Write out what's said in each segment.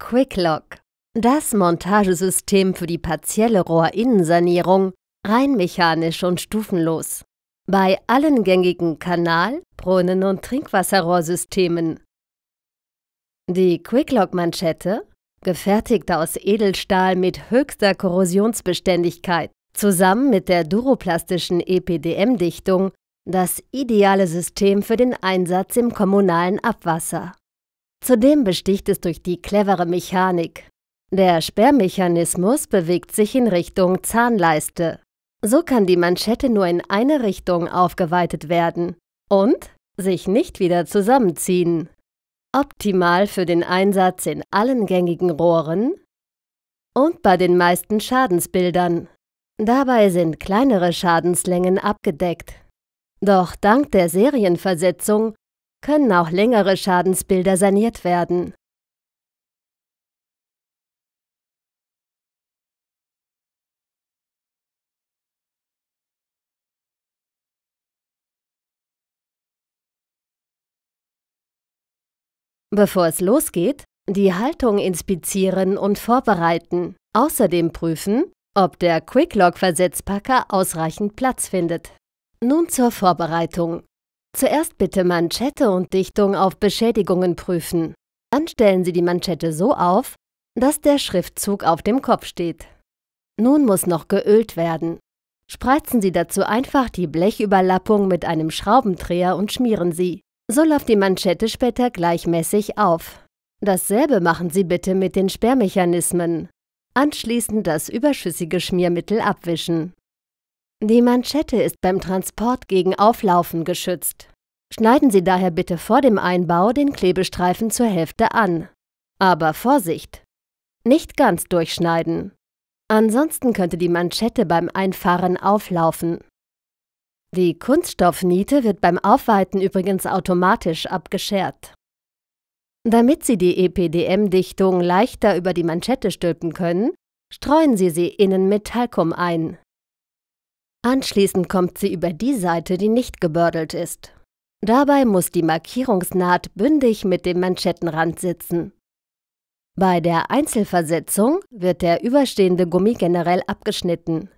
Quicklock. Das Montagesystem für die partielle Rohrinnensanierung, rein mechanisch und stufenlos. Bei allen gängigen Kanal-, Brunnen- und Trinkwasserrohrsystemen. Die Quicklock-Manschette, gefertigt aus Edelstahl mit höchster Korrosionsbeständigkeit, zusammen mit der duroplastischen EPDM-Dichtung, das ideale System für den Einsatz im kommunalen Abwasser. Zudem besticht es durch die clevere Mechanik. Der Sperrmechanismus bewegt sich in Richtung Zahnleiste. So kann die Manschette nur in eine Richtung aufgeweitet werden und sich nicht wieder zusammenziehen. Optimal für den Einsatz in allen gängigen Rohren und bei den meisten Schadensbildern. Dabei sind kleinere Schadenslängen abgedeckt. Doch dank der Serienversetzung können auch längere Schadensbilder saniert werden. Bevor es losgeht, die Haltung inspizieren und vorbereiten. Außerdem prüfen, ob der Quicklock-Versetzpacker ausreichend Platz findet. Nun zur Vorbereitung. Zuerst bitte Manschette und Dichtung auf Beschädigungen prüfen. Dann stellen Sie die Manschette so auf, dass der Schriftzug auf dem Kopf steht. Nun muss noch geölt werden. Spreizen Sie dazu einfach die Blechüberlappung mit einem Schraubendreher und schmieren Sie. So läuft die Manschette später gleichmäßig auf. Dasselbe machen Sie bitte mit den Sperrmechanismen. Anschließend das überschüssige Schmiermittel abwischen. Die Manschette ist beim Transport gegen Auflaufen geschützt. Schneiden Sie daher bitte vor dem Einbau den Klebestreifen zur Hälfte an. Aber Vorsicht! Nicht ganz durchschneiden. Ansonsten könnte die Manschette beim Einfahren auflaufen. Die Kunststoffniete wird beim Aufweiten übrigens automatisch abgeschert. Damit Sie die EPDM-Dichtung leichter über die Manschette stülpen können, streuen Sie sie innen mit Talkum ein. Anschließend kommt sie über die Seite, die nicht gebördelt ist. Dabei muss die Markierungsnaht bündig mit dem Manschettenrand sitzen. Bei der Einzelversetzung wird der überstehende Gummi generell abgeschnitten.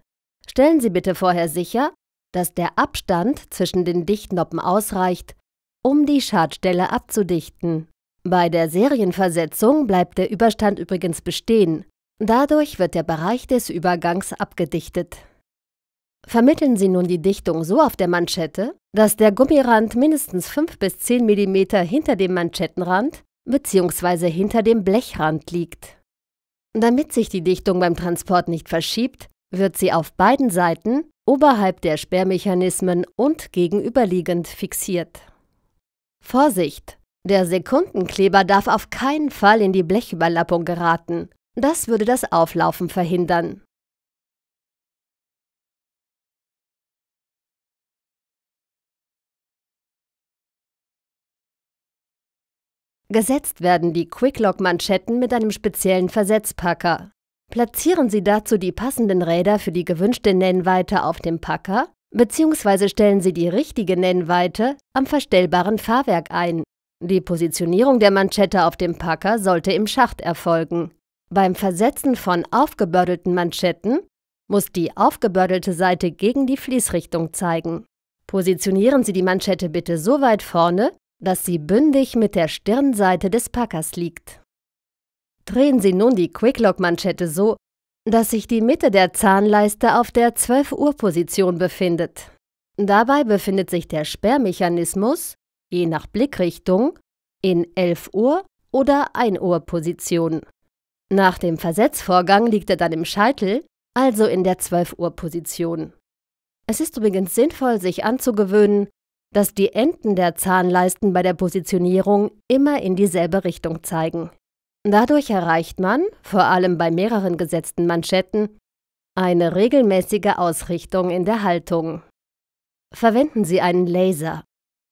Stellen Sie bitte vorher sicher, dass der Abstand zwischen den Dichtnoppen ausreicht, um die Schadstelle abzudichten. Bei der Serienversetzung bleibt der Überstand übrigens bestehen. Dadurch wird der Bereich des Übergangs abgedichtet. Vermitteln Sie nun die Dichtung so auf der Manschette, dass der Gummirand mindestens 5 bis 10 mm hinter dem Manschettenrand bzw. hinter dem Blechrand liegt. Damit sich die Dichtung beim Transport nicht verschiebt, wird sie auf beiden Seiten oberhalb der Sperrmechanismen und gegenüberliegend fixiert. Vorsicht! Der Sekundenkleber darf auf keinen Fall in die Blechüberlappung geraten. Das würde das Auflaufen verhindern. Gesetzt werden die Quicklock-Manschetten mit einem speziellen Versetzpacker. Platzieren Sie dazu die passenden Räder für die gewünschte Nennweite auf dem Packer bzw. stellen Sie die richtige Nennweite am verstellbaren Fahrwerk ein. Die Positionierung der Manschette auf dem Packer sollte im Schacht erfolgen. Beim Versetzen von aufgebördelten Manschetten muss die aufgebördelte Seite gegen die Fließrichtung zeigen. Positionieren Sie die Manschette bitte so weit vorne, dass sie bündig mit der Stirnseite des Packers liegt. Drehen Sie nun die Quicklock-Manschette so, dass sich die Mitte der Zahnleiste auf der 12 Uhr Position befindet. Dabei befindet sich der Sperrmechanismus, je nach Blickrichtung, in 11 Uhr oder 1 Uhr Position. Nach dem Versetzvorgang liegt er dann im Scheitel, also in der 12 Uhr Position. Es ist übrigens sinnvoll, sich anzugewöhnen, dass die Enden der Zahnleisten bei der Positionierung immer in dieselbe Richtung zeigen. Dadurch erreicht man, vor allem bei mehreren gesetzten Manschetten, eine regelmäßige Ausrichtung in der Haltung. Verwenden Sie einen Laser.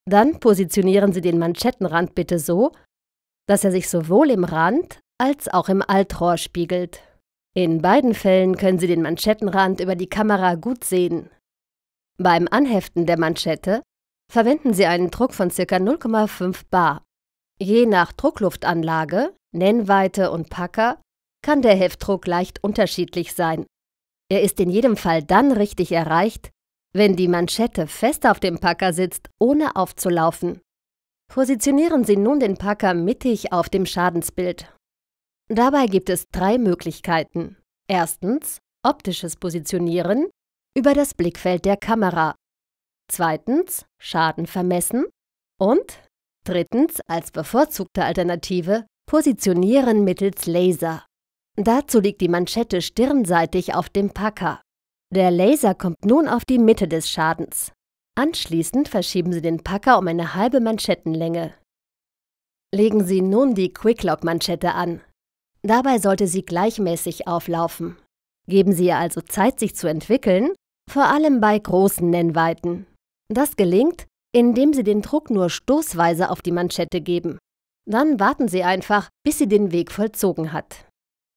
Dann positionieren Sie den Manschettenrand bitte so, dass er sich sowohl im Rand als auch im Altrohr spiegelt. In beiden Fällen können Sie den Manschettenrand über die Kamera gut sehen. Beim Anheften der Manschette verwenden Sie einen Druck von ca. 0,5 bar. Je nach Druckluftanlage, Nennweite und Packer kann der Heftdruck leicht unterschiedlich sein. Er ist in jedem Fall dann richtig erreicht, wenn die Manschette fest auf dem Packer sitzt, ohne aufzulaufen. Positionieren Sie nun den Packer mittig auf dem Schadensbild. Dabei gibt es drei Möglichkeiten. Erstens optisches Positionieren über das Blickfeld der Kamera, zweitens Schaden vermessen und drittens als bevorzugte Alternative positionieren mittels Laser. Dazu liegt die Manschette stirnseitig auf dem Packer. Der Laser kommt nun auf die Mitte des Schadens. Anschließend verschieben Sie den Packer um eine halbe Manschettenlänge. Legen Sie nun die Quicklock-Manschette an. Dabei sollte sie gleichmäßig auflaufen. Geben Sie ihr also Zeit, sich zu entwickeln, vor allem bei großen Nennweiten. Das gelingt, indem Sie den Druck nur stoßweise auf die Manschette geben. Dann warten Sie einfach, bis sie den Weg vollzogen hat.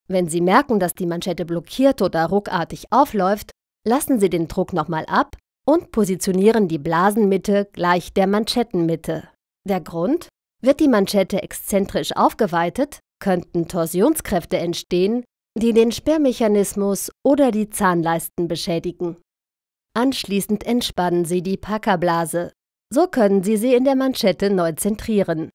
Wenn Sie merken, dass die Manschette blockiert oder ruckartig aufläuft, lassen Sie den Druck nochmal ab und positionieren die Blasenmitte gleich der Manschettenmitte. Der Grund? Wird die Manschette exzentrisch aufgeweitet, könnten Torsionskräfte entstehen, die den Sperrmechanismus oder die Zahnleisten beschädigen. Anschließend entspannen Sie die Packerblase. So können Sie sie in der Manschette neu zentrieren.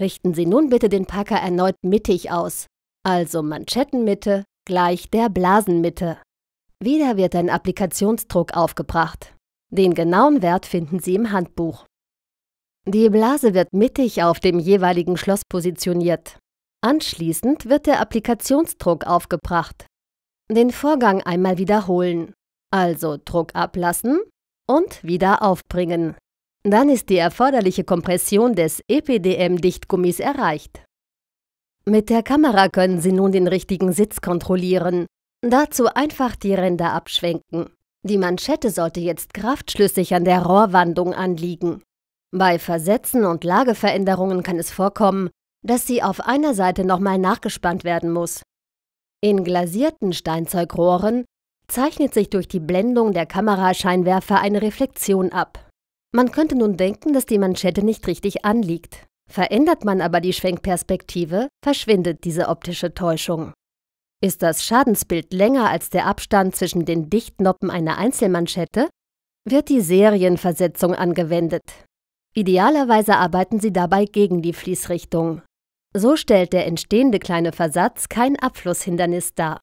Richten Sie nun bitte den Packer erneut mittig aus, also Manschettenmitte gleich der Blasenmitte. Wieder wird ein Applikationsdruck aufgebracht. Den genauen Wert finden Sie im Handbuch. Die Blase wird mittig auf dem jeweiligen Schloss positioniert. Anschließend wird der Applikationsdruck aufgebracht. Den Vorgang einmal wiederholen also Druck ablassen und wieder aufbringen. Dann ist die erforderliche Kompression des EPDM-Dichtgummis erreicht. Mit der Kamera können Sie nun den richtigen Sitz kontrollieren. Dazu einfach die Ränder abschwenken. Die Manschette sollte jetzt kraftschlüssig an der Rohrwandung anliegen. Bei Versetzen und Lageveränderungen kann es vorkommen, dass sie auf einer Seite nochmal nachgespannt werden muss. In glasierten Steinzeugrohren zeichnet sich durch die Blendung der Kamerascheinwerfer eine Reflexion ab. Man könnte nun denken, dass die Manschette nicht richtig anliegt. Verändert man aber die Schwenkperspektive, verschwindet diese optische Täuschung. Ist das Schadensbild länger als der Abstand zwischen den Dichtnoppen einer Einzelmanschette, wird die Serienversetzung angewendet. Idealerweise arbeiten sie dabei gegen die Fließrichtung. So stellt der entstehende kleine Versatz kein Abflusshindernis dar.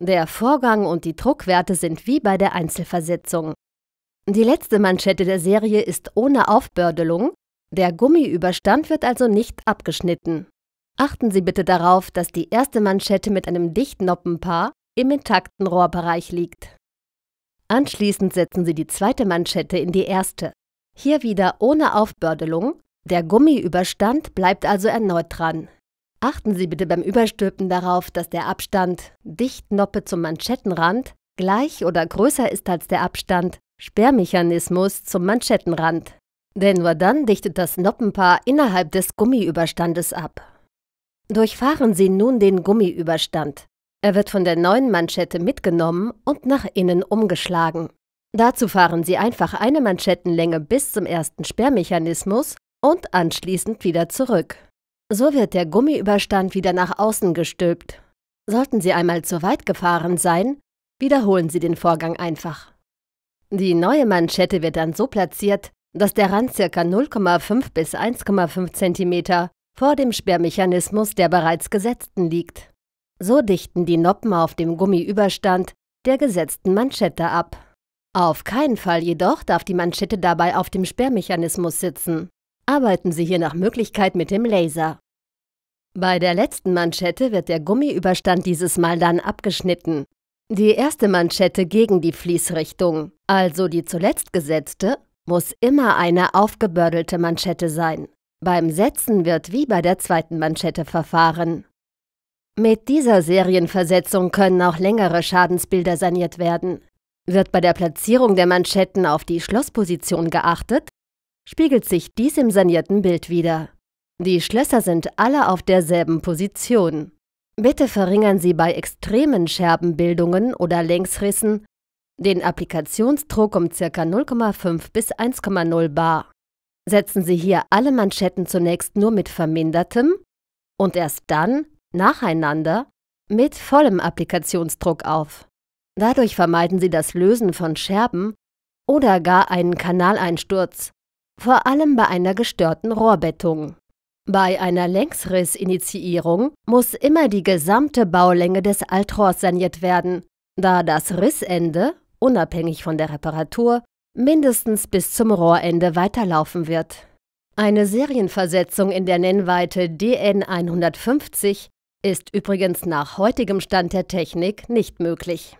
Der Vorgang und die Druckwerte sind wie bei der Einzelversetzung. Die letzte Manschette der Serie ist ohne Aufbördelung, der Gummiüberstand wird also nicht abgeschnitten. Achten Sie bitte darauf, dass die erste Manschette mit einem Dichtnoppenpaar im intakten Rohrbereich liegt. Anschließend setzen Sie die zweite Manschette in die erste. Hier wieder ohne Aufbördelung, der Gummiüberstand bleibt also erneut dran. Achten Sie bitte beim Überstülpen darauf, dass der Abstand Dichtnoppe zum Manschettenrand gleich oder größer ist als der Abstand Sperrmechanismus zum Manschettenrand. Denn nur dann dichtet das Noppenpaar innerhalb des Gummiüberstandes ab. Durchfahren Sie nun den Gummiüberstand. Er wird von der neuen Manschette mitgenommen und nach innen umgeschlagen. Dazu fahren Sie einfach eine Manschettenlänge bis zum ersten Sperrmechanismus und anschließend wieder zurück. So wird der Gummiüberstand wieder nach außen gestülpt. Sollten Sie einmal zu weit gefahren sein, wiederholen Sie den Vorgang einfach. Die neue Manschette wird dann so platziert, dass der Rand ca. 0,5 bis 1,5 cm vor dem Sperrmechanismus der bereits gesetzten liegt. So dichten die Noppen auf dem Gummiüberstand der gesetzten Manschette ab. Auf keinen Fall jedoch darf die Manschette dabei auf dem Sperrmechanismus sitzen arbeiten Sie hier nach Möglichkeit mit dem Laser. Bei der letzten Manschette wird der Gummiüberstand dieses Mal dann abgeschnitten. Die erste Manschette gegen die Fließrichtung, also die zuletzt gesetzte, muss immer eine aufgebördelte Manschette sein. Beim Setzen wird wie bei der zweiten Manschette verfahren. Mit dieser Serienversetzung können auch längere Schadensbilder saniert werden. Wird bei der Platzierung der Manschetten auf die Schlossposition geachtet, spiegelt sich dies im sanierten Bild wieder. Die Schlösser sind alle auf derselben Position. Bitte verringern Sie bei extremen Scherbenbildungen oder Längsrissen den Applikationsdruck um ca. 0,5 bis 1,0 bar. Setzen Sie hier alle Manschetten zunächst nur mit vermindertem und erst dann, nacheinander, mit vollem Applikationsdruck auf. Dadurch vermeiden Sie das Lösen von Scherben oder gar einen Kanaleinsturz, vor allem bei einer gestörten Rohrbettung. Bei einer Längsrissinitiierung muss immer die gesamte Baulänge des Altrohrs saniert werden, da das Rissende, unabhängig von der Reparatur, mindestens bis zum Rohrende weiterlaufen wird. Eine Serienversetzung in der Nennweite DN 150 ist übrigens nach heutigem Stand der Technik nicht möglich.